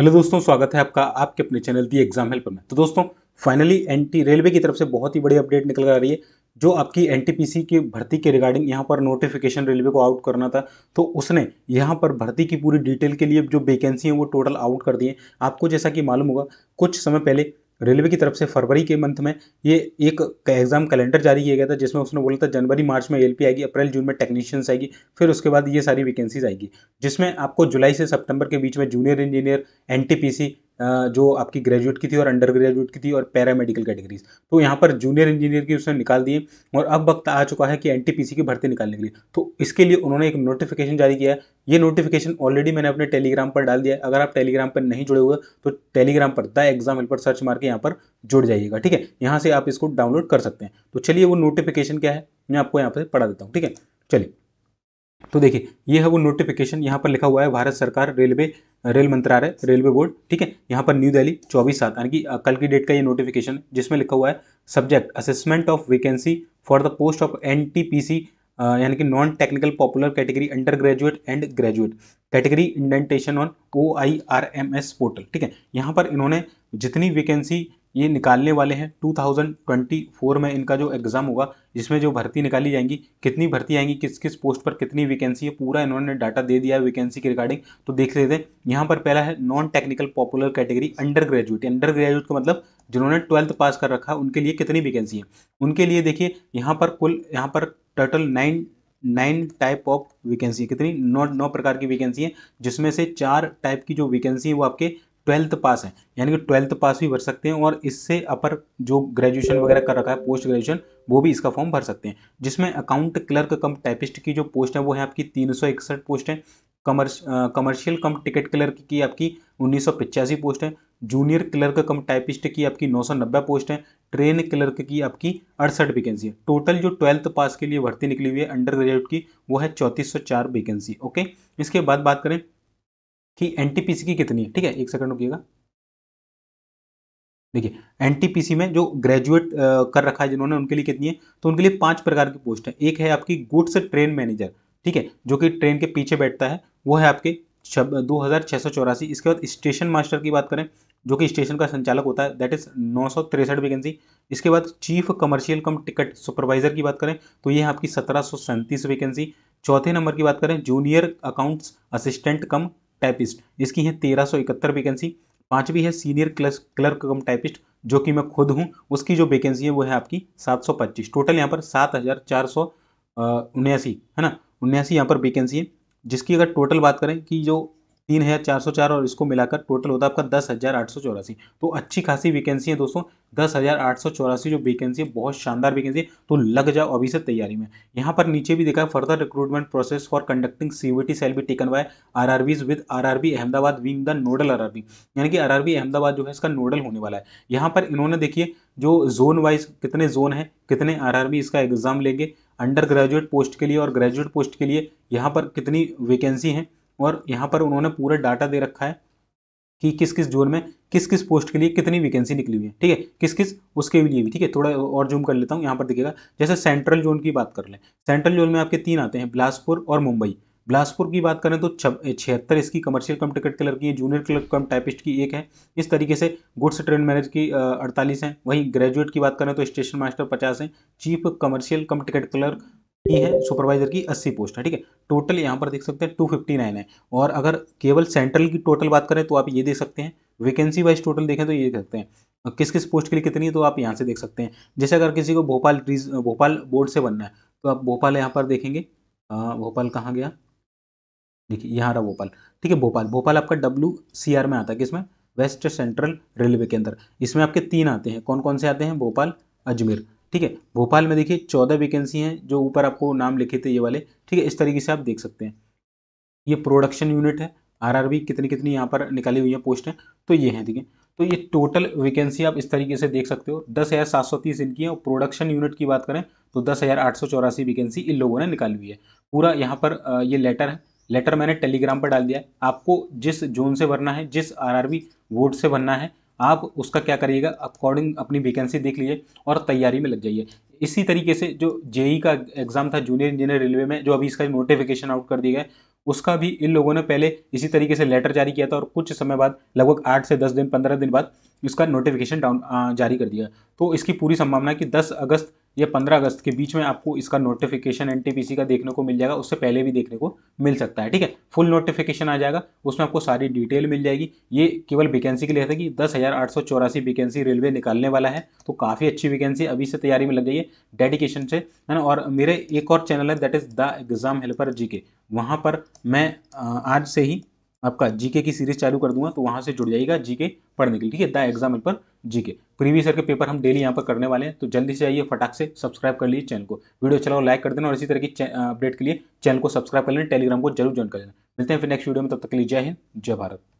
hello दोस्तों स्वागत है आपका आपके अपने चैनल दी एग्जाम हेल्पर में तो दोस्तों फाइनली एनटी रेलवे की तरफ से बहुत ही बड़ी अपडेट निकल आ रही है जो आपकी एनटीपीसी की भर्ती के रिगार्डिंग यहाँ पर नोटिफिकेशन रेलवे को आउट करना था तो उसने यहाँ पर भर्ती की पूरी डिटेल के लिए जो वैकेंसी है वो टोटल आउट कर दिए आपको जैसा कि मालूम होगा कुछ समय पहले रेलवे की तरफ से फरवरी के मंथ में ये एक एग्ज़ाम कैलेंडर जारी किया गया था जिसमें उसने बोला था जनवरी मार्च में एल आएगी अप्रैल जून में टेक्नीशियंस आएगी फिर उसके बाद ये सारी वैकेंसीज आएगी जिसमें आपको जुलाई से सितंबर के बीच में जूनियर इंजीनियर एन जो आपकी ग्रेजुएट की थी और अंडर ग्रेजुएट की थी और पैरामेडिकल कैटेगरीज तो यहाँ पर जूनियर इंजीनियर की उसने निकाल दिए और अब वक्त आ चुका है कि एन की भर्ती निकालने के लिए तो इसके लिए उन्होंने एक नोटिफिकेशन जारी किया है ये नोटिफिकेशन ऑलरेडी मैंने अपने टेलीग्राम पर डाल दिया है अगर आप टेलीग्राम पर नहीं जुड़े हुए तो टेलीग्राम पर द एग्जाम हेल्पर सर्च मार के यहाँ पर जुड़ जाइएगा ठीक है यहाँ से आप इसको डाउनलोड कर सकते हैं तो चलिए वो नोटिफिकेशन क्या है मैं आपको यहाँ पर पढ़ा देता हूँ ठीक है चलिए तो देखिए ये है वो नोटिफिकेशन यहाँ पर लिखा हुआ है भारत सरकार रेलवे रेल मंत्रालय रेलवे बोर्ड ठीक है यहाँ पर न्यू दिल्ली चौबीस सात यानी कि कल की डेट का ये नोटिफिकेशन जिसमें लिखा हुआ है subject assessment of vacancy for the post of N T P C यानी कि non technical popular category undergraduate and graduate category indentation on O I R M S portal ठीक है यहाँ पर इन्होंने जितनी वैकेंसी ये निकालने वाले हैं 2024 में इनका जो एग्ज़ाम होगा जिसमें जो भर्ती निकाली जाएंगी कितनी भर्ती आएंगी किस किस पोस्ट पर कितनी वैकेंसी है पूरा इन्होंने डाटा दे दिया है वैकेंसी के रिगार्डिंग तो देख लेते हैं यहाँ पर पहला है non technical popular category undergraduate undergraduate का मतलब जिन्होंने ट्वेल्थ पास कर रखा उनके लिए कितनी वैकेंसी है उनके लिए देखिए यहाँ पर कुल यहाँ पर total nine nine type of vacancy कितनी नौ नौ प्रकार की वैकेंसी है जिसमें से चार टाइप की जो वैकेंसी है वो आपके ट्वेल्थ पास है यानी कि ट्वेल्थ पास भी भर सकते हैं और इससे अपर जो ग्रेजुएशन वगैरह कर रखा है पोस्ट ग्रेजुएशन वो भी इसका फॉर्म भर सकते हैं जिसमें अकाउंट क्लर्क कम टाइपिस्ट की जो पोस्ट है वो है आपकी तीन सौ इकसठ पोस्ट है कमर्श कमर्शियल कम टिकट क्लर्क की आपकी उन्नीस सौ पोस्ट है जूनियर क्लर्क कम टाइपिस्ट की आपकी नौ सौ नब्बे पोस्ट है ट्रेन क्लर्क की आपकी अड़सठ वैकेंसी है टोटल जो ट्वेल्थ पास के लिए भर्ती निकली हुई है अंडर ग्रेजुएट की वो है चौंतीस सौ चार वैकेंसी ओके इसके बाद बात करें कि एन की कितनी है ठीक है एक सेकंड रुकिएगा देखिए एनटीपीसी में जो ग्रेजुएट कर रखा है जिन्होंने उनके लिए कितनी है तो उनके लिए पांच प्रकार की पोस्ट है एक है आपकी गुड्स ट्रेन मैनेजर ठीक है जो कि ट्रेन के पीछे बैठता है वो है आपके दो हज़ार सौ चौरासी इसके बाद स्टेशन मास्टर की बात करें जो कि स्टेशन का संचालक होता है दैट इज़ नौ सौ तिरसठ वैकेंसी इसके बाद chief commercial cum ticket supervisor की बात करें तो ये है आपकी सत्रह सौ सैंतीस वैकेंसी चौथे नंबर की बात करें junior accounts assistant cum typist इसकी है तेरह सौ इकहत्तर वैकेंसी पाँचवीं है सीनियर क्लस क्लर्क कम टाइपिस्ट जो कि मैं खुद हूँ उसकी जो वैकेंसी है वो है आपकी सात सौ पच्चीस टोटल यहाँ पर सात हज़ार चार सौ उन्यासी है ना उन्यासी यहाँ पर वैकेंसी है जिसकी अगर टोटल बात करें कि जो तीन हज़ार चार सौ चार और इसको मिलाकर टोटल होता है आपका दस हज़ार आठ सौ चौरासी तो अच्छी खासी वैकेंसी है दोस्तों दस हज़ार आठ सौ चौरासी जो वैकेंसी है बहुत शानदार वैकेंसी है तो लग जाओ अभी से तैयारी में यहाँ पर नीचे भी देखा further recruitment process for conducting C V T shall be taken by R R Bs with R R B Ahmedabad being the nodal R R B यानी कि आर आर बी अहमदाबाद जो है इसका नोडल होने वाला है यहाँ पर इन्होंने देखिए जो जोन वाइज कितने जोन है कितने आर आर बी इसका एग्ज़ाम लेंगे अंडर ग्रेजुएट पोस्ट के लिए और ग्रेजुएट पोस्ट के लिए यहाँ पर कितनी वैकेंसी हैं और यहाँ पर उन्होंने पूरा डाटा दे रखा है कि किस किस जोन में किस किस पोस्ट के लिए कितनी वैकेंसी निकली हुई है ठीक है किस किस उसके लिए भी ठीक है थोड़ा और जूम कर लेता हूँ यहाँ पर दिखेगा जैसे सेंट्रल जोन की बात कर लें सेंट्रल जोन में आपके तीन आते हैं बिलासपुर और मुंबई बिलासपुर की बात करें तो छिहत्तर इसकी कमर्शियल कम टिकट क्लर्क की है जूनियर क्लर्क कम टाइपिस्ट की एक है इस तरीके से गुड्स ट्रेन मैनेज की अड़तालीस हैं वहीं ग्रेजुएट की बात करें तो स्टेशन मास्टर पचास हैं chief commercial cum ticket clerk ये है सुपरवाइजर की 80 पोस्ट है ठीक है टोटल यहाँ पर देख सकते हैं 259 है और अगर केवल सेंट्रल की टोटल बात करें तो आप ये देख सकते हैं वैकेंसी वाइज टोटल देखें तो ये देख सकते हैं किस किस पोस्ट के लिए कितनी है तो आप यहाँ से देख सकते हैं जैसे अगर किसी को भोपाल भोपाल बोर्ड से बनना है तो आप भोपाल यहाँ पर देखेंगे भोपाल कहाँ गया देखिए यहाँ रहा भोपाल ठीक है भोपाल भोपाल आपका डब्ल्यू सी आर में आता है किसमें वेस्ट सेंट्रल रेलवे के अंदर इसमें आपके तीन आते हैं कौन कौन से आते हैं भोपाल अजमेर ठीक है भोपाल में देखिए चौदह वैकेंसी हैं जो ऊपर आपको नाम लिखे थे ये वाले ठीक है इस तरीके से आप देख सकते हैं ये प्रोडक्शन यूनिट है आरआरबी कितनी कितनी यहाँ पर निकाली हुई है पोस्ट है तो ये हैं ठीक है तो ये टोटल वैकेंसी आप इस तरीके से देख सकते हो दस हज़ार सात सौ तीस इनकी है और प्रोडक्शन यूनिट की बात करें तो दस हज़ार आठ सौ चौरासी वैकेंसी इन लोगों ने निकाली हुई है पूरा यहाँ पर ये लेटर है लेटर मैंने टेलीग्राम पर डाल दिया है आपको जिस जोन से भरना है जिस आरआरबी वोट से भरना है आप उसका क्या करिएगा अकॉर्डिंग अपनी वैकेंसी देख लीजिए और तैयारी में लग जाइए इसी तरीके से जो जेई का एग्ज़ाम था जूनियर इंजीनियर रेलवे में जो अभी इसका नोटिफिकेशन आउट कर दिया गया उसका भी इन लोगों ने पहले इसी तरीके से लेटर जारी किया था और कुछ समय बाद लगभग आठ से दस दिन पंद्रह दिन बाद इसका नोटिफिकेशन डाउन जारी कर दिया तो इसकी पूरी संभावना है कि दस अगस्त या पंद्रह अगस्त के बीच में आपको इसका नोटिफिकेशन एनटीपीसी का देखने को मिल जाएगा उससे पहले भी देखने को मिल सकता है ठीक है फुल नोटिफिकेशन आ जाएगा उसमें आपको सारी डिटेल मिल जाएगी ये केवल वैकेंसी के लिए था कि दस हज़ार आठ सौ चौरासी वैकेंसी रेलवे निकालने वाला है तो काफ़ी अच्छी वैकेंसी अभी से तैयारी में लग गई है डेडिकेशन से है ना और मेरे एक और चैनल है that is the exam helper जी के वहाँ पर मैं आज से ही आपका जीके की सीरीज चालू कर दूंगा तो वहाँ से जुड़ जाएगा जीके पढ़ने के लिए ठीक है द एग्जाम पर जीके प्रीवियस ईयर के पेपर हम डेली यहाँ पर करने वाले हैं तो जल्दी से आइए फटाक से सब्सक्राइब कर लीजिए चैनल को वीडियो अच्छा लाइक कर देना और इसी तरह की अपडेट के लिए चैनल को सब्सक्राइब कर लेना टेलीग्राम को जरूर ज्वाइन कर लेना मिलते हैं फिर नेक्स्ट वीडियो में तब तक लीजिए जय हिंद जय भारत